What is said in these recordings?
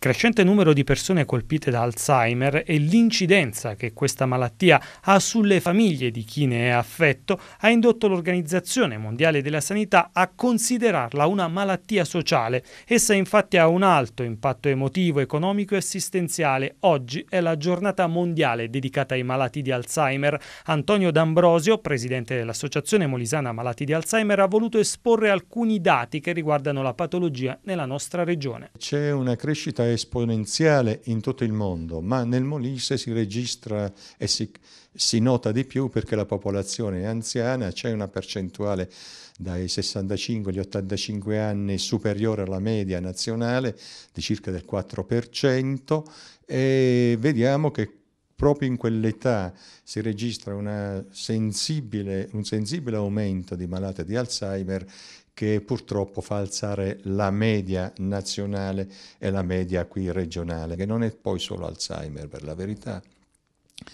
il crescente numero di persone colpite da Alzheimer e l'incidenza che questa malattia ha sulle famiglie di chi ne è affetto ha indotto l'Organizzazione Mondiale della Sanità a considerarla una malattia sociale. Essa infatti ha un alto impatto emotivo, economico e assistenziale. Oggi è la giornata mondiale dedicata ai malati di Alzheimer. Antonio D'Ambrosio, presidente dell'Associazione Molisana Malati di Alzheimer, ha voluto esporre alcuni dati che riguardano la patologia nella nostra regione. C'è una crescita esponenziale in tutto il mondo, ma nel Molise si registra e si, si nota di più perché la popolazione è anziana, c'è una percentuale dai 65 agli 85 anni superiore alla media nazionale di circa del 4% e vediamo che proprio in quell'età si registra sensibile, un sensibile aumento di malate di Alzheimer che purtroppo fa alzare la media nazionale e la media qui regionale, che non è poi solo Alzheimer per la verità,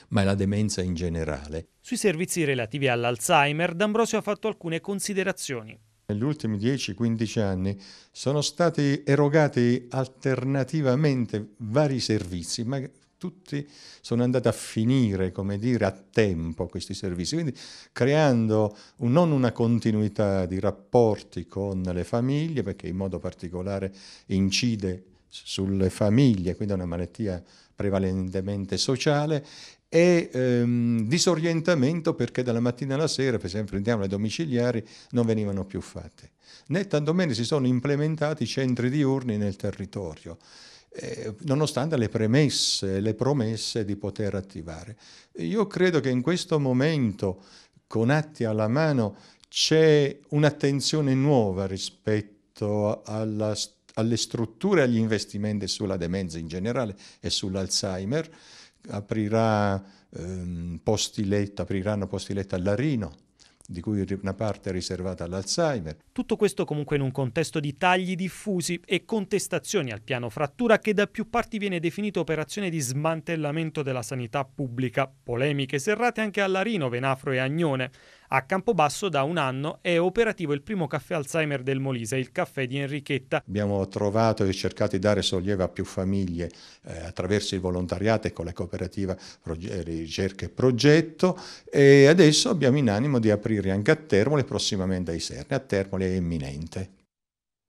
ma è la demenza in generale. Sui servizi relativi all'Alzheimer, D'Ambrosio ha fatto alcune considerazioni. Negli ultimi 10-15 anni sono stati erogati alternativamente vari servizi, ma tutti sono andati a finire, come dire, a tempo questi servizi, quindi creando un, non una continuità di rapporti con le famiglie, perché in modo particolare incide sulle famiglie, quindi è una malattia prevalentemente sociale, e ehm, disorientamento perché dalla mattina alla sera, per esempio prendiamo le domiciliari, non venivano più fatte. Né tantomeno si sono implementati centri diurni nel territorio eh, nonostante le premesse, le promesse di poter attivare. Io credo che in questo momento, con atti alla mano, c'è un'attenzione nuova rispetto alla, alle strutture e agli investimenti sulla demenza in generale e sull'Alzheimer. Aprirà, ehm, posti letto, apriranno posti letto all'Arino, di cui una parte è riservata all'Alzheimer. Tutto questo comunque in un contesto di tagli diffusi e contestazioni al piano frattura che da più parti viene definito operazione di smantellamento della sanità pubblica, polemiche serrate anche a Larino, Venafro e Agnone. A Campobasso da un anno è operativo il primo caffè Alzheimer del Molise, il caffè di Enrichetta. Abbiamo trovato e cercato di dare sollievo a più famiglie eh, attraverso il volontariato e con la cooperativa eh, Ricerca e Progetto e adesso abbiamo in animo di aprire anche a Termoli prossimamente ai Serni. A Termoli è imminente.